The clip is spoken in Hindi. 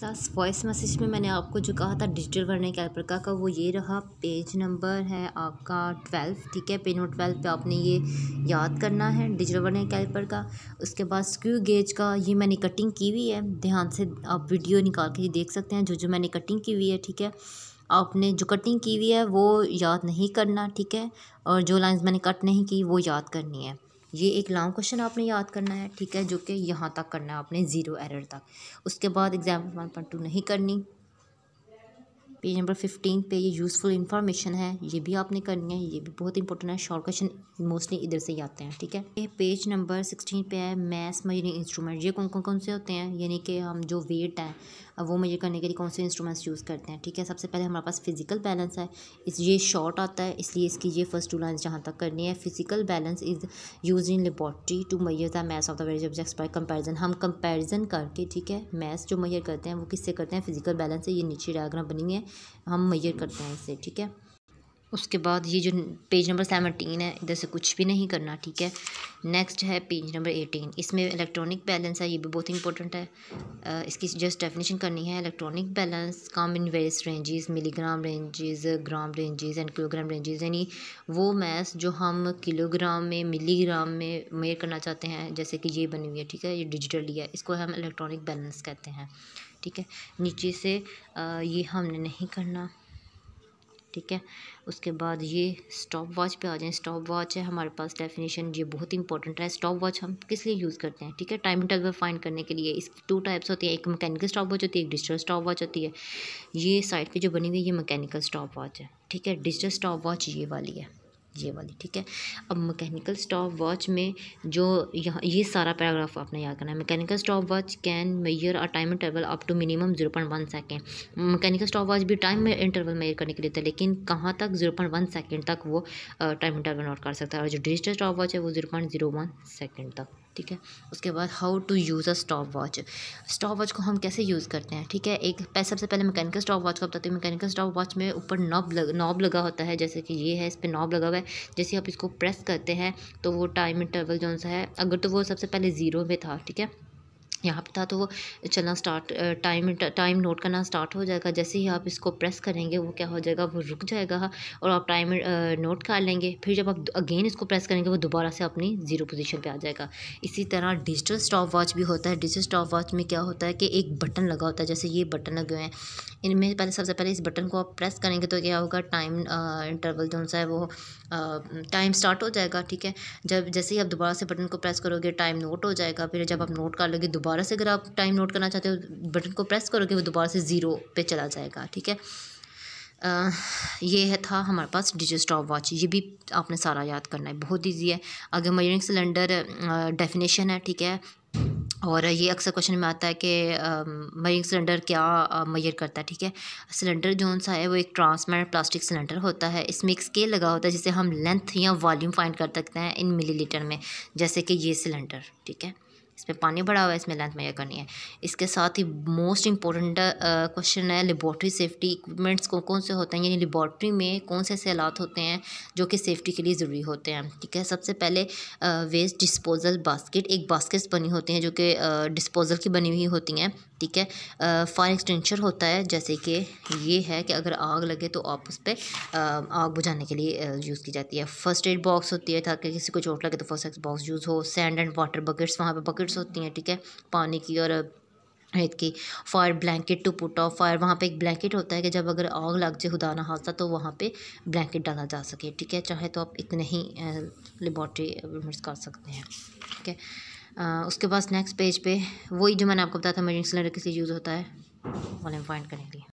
प्लस वॉइस मैसेज में मैंने आपको जो कहा था डिजिटल भरने के का का वो ये रहा पेज नंबर है आपका ट्वेल्व ठीक है पेनो ट्वेल्व पे आपने ये याद करना है डिजिटल भरने कैल्पर का उसके बाद स्क्रू गेज का ये मैंने कटिंग की हुई है ध्यान से आप वीडियो निकाल के देख सकते हैं जो जो मैंने कटिंग की हुई है ठीक है आपने जो कटिंग की हुई है वो याद नहीं करना ठीक है और जो लाइन्स मैंने कट नहीं की वो याद करनी है ये एक लॉन्ग क्वेश्चन आपने याद करना है ठीक है जो कि यहाँ तक करना है आपने ज़ीरो एरर तक उसके बाद एग्जाम्पल वन पॉइंट टू नहीं करनी पेज नंबर फिफ्टीन पे ये यूज़फुल इन्फॉर्मेशन है ये भी आपने करनी है ये भी बहुत इंपॉर्टेंट है शॉर्ट क्वेश्चन मोस्टली इधर से ही आते हैं ठीक है ये पेज नंबर सिक्सटीन पे है मैथ्स मजरी इंस्ट्रूमेंट ये कौन कौन कौन से होते हैं यानी कि हम जो वेट है वो मजर करने के लिए कौन से इंस्ट्रूमेंट्स यूज़ करते हैं ठीक है सबसे पहले हमारे पास फिजिकल बैलेंस है इस ये शॉर्ट आता है इसलिए इसकी ये फर्स्ट टू लाइन जहाँ तक करनी है physical balance is use in laboratory to measure the mass of the very subjects by comparison हम कंपेरिजन करके ठीक है मैथ्स जो मैयर करते हैं वो किससे करते हैं फिजिकल बैलेंस से ये नीचे डायग्राम बनी है हम मैयर करते हैं इसे ठीक है उसके बाद ये जो पेज नंबर सेवनटीन है इधर से कुछ भी नहीं करना ठीक है नेक्स्ट है पेज नंबर एटीन इसमें इलेक्ट्रॉनिक बैलेंस है ये भी बहुत इंपॉर्टेंट है इसकी जस्ट डेफिनेशन करनी है electronic balance come in various ranges milligram ranges gram ranges and kilogram ranges यानी वो मैथ जो हम किलोग्राम में मिलीग्राम में मेयर करना चाहते हैं जैसे कि ये बनी हुई है ठीक है ये डिजिटली है इसको हम इलेक्ट्रॉनिक बैलेंस कहते हैं ठीक है नीचे से ये हमने नहीं करना ठीक है उसके बाद ये स्टॉप वॉच पे आ जाए स्टॉप वॉच है हमारे पास डेफिनेशन ये बहुत इंपॉर्टेंट है स्टॉप वॉच हम किस लिए यूज़ करते हैं ठीक है टाइम इंटरवल फाइंड करने के लिए इसकी टू टाइप्स होती है एक मैकेनिकल स्टॉप वॉच होती है एक डिजिटल स्टॉप वॉच होती है ये साइड पर जो बनी हुई है ये मैकेनिकल स्टॉप वॉच है ठीक है डिजिटल स्टॉप वॉच ये वाली है ये वाली ठीक है अब मैकेनिकल स्टॉप वॉच में जो यहाँ ये सारा पैराग्राफ आपने याद करना है mechanical stop watch can measure a time interval up to minimum zero point one second mechanical stop watch भी टाइम इंटरवल मेयर करने के लिए था लेकिन कहाँ तक जीरो पॉइंट वन सेकेंड तक वो टाइम इंटरवल नोट कर सकता है और जो डिजिटल स्टॉप वॉच है वो zero point zero one second तक ठीक है उसके बाद how to use a stop watch stop watch को हम कैसे यूज़ करते हैं ठीक है एक सबसे पहले मैकेनिकल स्टॉप वॉच का बताते हैं मैकेनिकल स्टॉप वॉच में ऊपर नॉब लग नॉब लगा होता है जैसे कि ये है इस पर नॉब लगा हुआ है जैसे आप इसको प्रेस करते हैं तो वो टाइम इंटरवल जो सा है अगर तो वो सबसे पहले ज़ीरो में था ठीक है यहाँ पे था तो वो चलना स्टार्ट टाइम टाइम नोट करना स्टार्ट हो जाएगा जैसे ही आप इसको प्रेस करेंगे वो क्या हो जाएगा वो रुक जाएगा और आप टाइम नोट कर लेंगे फिर जब आप अगेन इसको प्रेस करेंगे वो दोबारा से अपनी ज़ीरो पोजीशन पे आ जाएगा इसी तरह डिजिटल स्टॉप वॉच भी होता है डिजिटल स्टॉप वॉच में क्या होता है कि एक बटन लगा होता है जैसे ये बटन लगे हुए हैं इनमें पहले सबसे पहले इस बटन को आप प्रेस करेंगे तो क्या होगा टाइम इंटरवल जो है वो टाइम स्टार्ट हो जाएगा ठीक है जब जैसे ही आप दोबारा से बटन को प्रेस करोगे टाइम नोट हो जाएगा फिर जब आप नोट कर लोगे दोबारा दोबारा से अगर आप टाइम नोट करना चाहते हो बटन को प्रेस करोगे वो दोबारा से ज़ीरो पे चला जाएगा ठीक है आ, ये है था हमारे पास डिजिटल स्टॉप वॉच ये भी आपने सारा याद करना है बहुत ईजी है आगे मयरिंग सिलेंडर डेफिनेशन है ठीक है और ये अक्सर क्वेश्चन में आता है कि मयरिंग सिलेंडर क्या मैयर करता है ठीक है सिलेंडर जो सा है वो एक ट्रांसपेरेंट प्लास्टिक सिलेंडर होता है इसमें एक स्केल लगा होता है जिसे हम लेंथ या वॉल्यूम फाइंड कर सकते हैं इन मिलीलीटर में जैसे कि ये सिलेंडर ठीक है इसमें पानी भरा हुआ है इसमें लेंथ मेजर करनी है इसके साथ ही मोस्ट इंपॉर्टेंट क्वेश्चन है लेबॉट्री सेफ्टी इक्विपमेंट्स को कौन से होते हैं यानी लेबॉट्री में कौन से ऐसे आलात होते हैं जो कि सेफ्टी के लिए ज़रूरी होते हैं ठीक है सबसे पहले वेस्ट डिस्पोजल बास्केट एक बास्केट्स बनी होती हैं जो कि डिस्पोजल की बनी हुई होती हैं ठीक है फायर एक्सटेंशन होता है जैसे कि ये है कि अगर आग लगे तो आप उस पर आग बुझाने के लिए यूज़ की जाती है फर्स्ट एड बॉक्स होती है ताकि किसी को चोट लगे तो फर्स्ट एड बॉक्स यूज़ हो सैंड एंड वाटर बकेट्स वहाँ पे बकेट्स होती हैं ठीक है पानी की और रेत की fire blanket to put off fire वहाँ पे एक ब्लैंकेट होता है कि जब अगर आग लग जाए खुदा ना हादसा तो वहाँ पे ब्लैंकेट डाला जा सके ठीक है चाहे तो आप इतने ही लेबॉट्री कर सकते हैं ठीक है आ, उसके पास नेक्स्ट पेज पे वही जो मैंने आपको बताया था मेजरिंग सिलेंडर किस लिए यूज़ होता है वॉल्यूम फाइंड करने के लिए